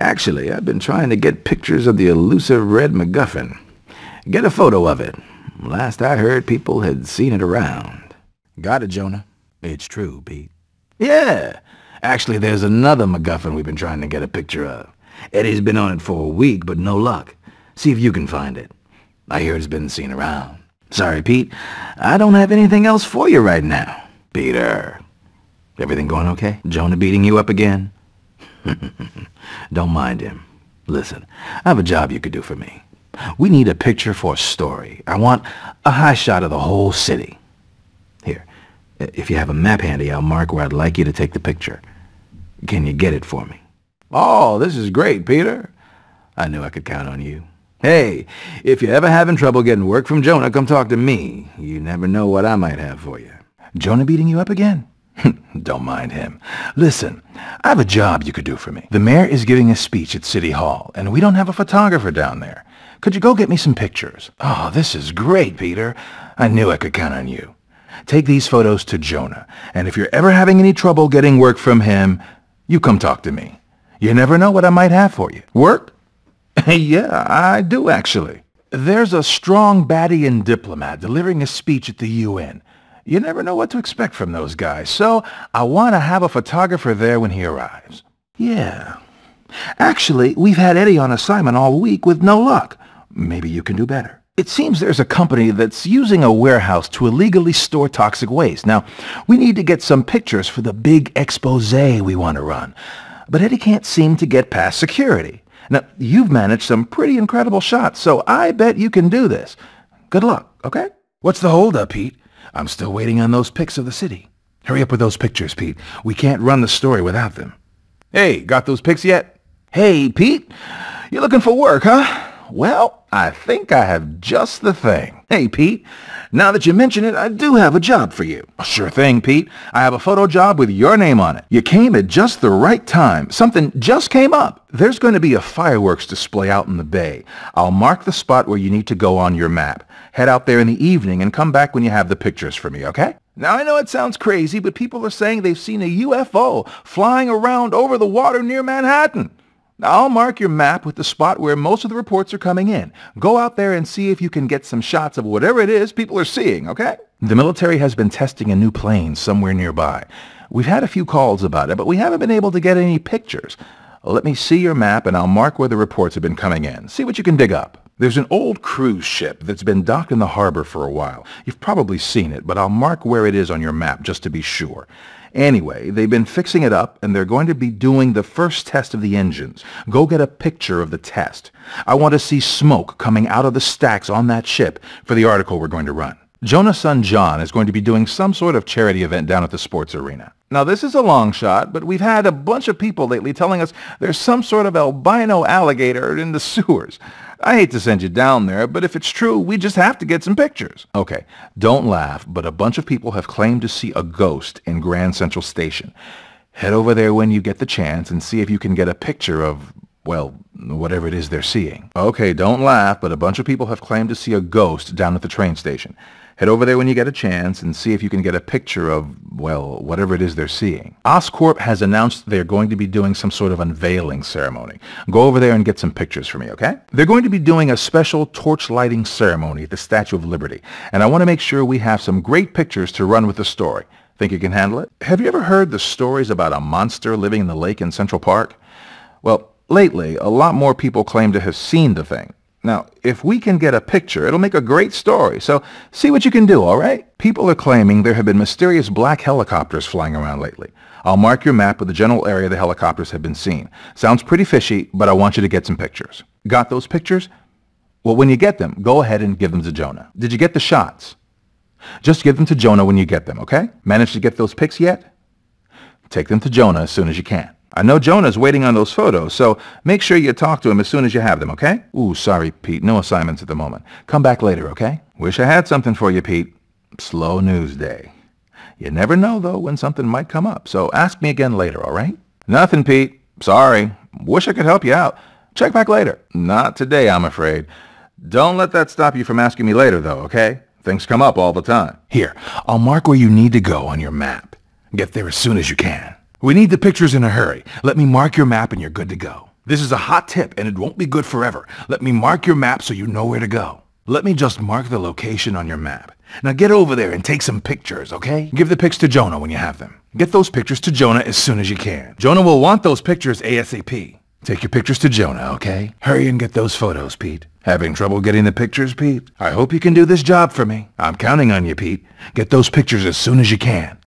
Actually, I've been trying to get pictures of the elusive red MacGuffin. Get a photo of it. Last I heard, people had seen it around. Got it, Jonah. It's true, Pete. Yeah. Actually, there's another MacGuffin we've been trying to get a picture of. Eddie's been on it for a week, but no luck. See if you can find it. I hear it's been seen around. Sorry, Pete. I don't have anything else for you right now. Peter. Everything going okay? Jonah beating you up again? Don't mind him. Listen, I have a job you could do for me. We need a picture for a story. I want a high shot of the whole city. Here, if you have a map handy, I'll mark where I'd like you to take the picture. Can you get it for me? Oh, this is great, Peter. I knew I could count on you. Hey, if you're ever having trouble getting work from Jonah, come talk to me. You never know what I might have for you. Jonah beating you up again? Don't mind him. Listen, I have a job you could do for me. The mayor is giving a speech at City Hall, and we don't have a photographer down there. Could you go get me some pictures? Oh, this is great, Peter. I knew I could count on you. Take these photos to Jonah, and if you're ever having any trouble getting work from him, you come talk to me. You never know what I might have for you. Work? yeah, I do, actually. There's a strong Badian diplomat delivering a speech at the UN. You never know what to expect from those guys, so I want to have a photographer there when he arrives. Yeah. Actually, we've had Eddie on assignment all week with no luck. Maybe you can do better. It seems there's a company that's using a warehouse to illegally store toxic waste. Now, we need to get some pictures for the big expose we want to run. But Eddie can't seem to get past security. Now, you've managed some pretty incredible shots, so I bet you can do this. Good luck, okay? What's the holdup, Pete? I'm still waiting on those pics of the city. Hurry up with those pictures, Pete. We can't run the story without them. Hey, got those pics yet? Hey, Pete, you're looking for work, huh? Well, I think I have just the thing. Hey, Pete, now that you mention it, I do have a job for you. Sure thing, Pete. I have a photo job with your name on it. You came at just the right time. Something just came up. There's going to be a fireworks display out in the bay. I'll mark the spot where you need to go on your map. Head out there in the evening and come back when you have the pictures for me, okay? Now, I know it sounds crazy, but people are saying they've seen a UFO flying around over the water near Manhattan. I'll mark your map with the spot where most of the reports are coming in. Go out there and see if you can get some shots of whatever it is people are seeing, okay? The military has been testing a new plane somewhere nearby. We've had a few calls about it, but we haven't been able to get any pictures. Let me see your map and I'll mark where the reports have been coming in. See what you can dig up. There's an old cruise ship that's been docked in the harbor for a while. You've probably seen it, but I'll mark where it is on your map just to be sure. Anyway, they've been fixing it up, and they're going to be doing the first test of the engines. Go get a picture of the test. I want to see smoke coming out of the stacks on that ship for the article we're going to run. Jonah's son John is going to be doing some sort of charity event down at the sports arena. Now, this is a long shot, but we've had a bunch of people lately telling us there's some sort of albino alligator in the sewers. I hate to send you down there, but if it's true, we just have to get some pictures. Okay, don't laugh, but a bunch of people have claimed to see a ghost in Grand Central Station. Head over there when you get the chance and see if you can get a picture of well, whatever it is they're seeing. Okay, don't laugh, but a bunch of people have claimed to see a ghost down at the train station. Head over there when you get a chance and see if you can get a picture of, well, whatever it is they're seeing. Oscorp has announced they're going to be doing some sort of unveiling ceremony. Go over there and get some pictures for me, okay? They're going to be doing a special torch lighting ceremony at the Statue of Liberty, and I want to make sure we have some great pictures to run with the story. Think you can handle it? Have you ever heard the stories about a monster living in the lake in Central Park? Well, Lately, a lot more people claim to have seen the thing. Now, if we can get a picture, it'll make a great story, so see what you can do, all right? People are claiming there have been mysterious black helicopters flying around lately. I'll mark your map with the general area the helicopters have been seen. Sounds pretty fishy, but I want you to get some pictures. Got those pictures? Well, when you get them, go ahead and give them to Jonah. Did you get the shots? Just give them to Jonah when you get them, okay? Managed to get those pics yet? Take them to Jonah as soon as you can. I know Jonah's waiting on those photos, so make sure you talk to him as soon as you have them, okay? Ooh, sorry, Pete. No assignments at the moment. Come back later, okay? Wish I had something for you, Pete. Slow news day. You never know, though, when something might come up, so ask me again later, all right? Nothing, Pete. Sorry. Wish I could help you out. Check back later. Not today, I'm afraid. Don't let that stop you from asking me later, though, okay? Things come up all the time. Here, I'll mark where you need to go on your map. Get there as soon as you can. We need the pictures in a hurry. Let me mark your map and you're good to go. This is a hot tip and it won't be good forever. Let me mark your map so you know where to go. Let me just mark the location on your map. Now get over there and take some pictures, okay? Give the pics to Jonah when you have them. Get those pictures to Jonah as soon as you can. Jonah will want those pictures ASAP. Take your pictures to Jonah, okay? Hurry and get those photos, Pete. Having trouble getting the pictures, Pete? I hope you can do this job for me. I'm counting on you, Pete. Get those pictures as soon as you can.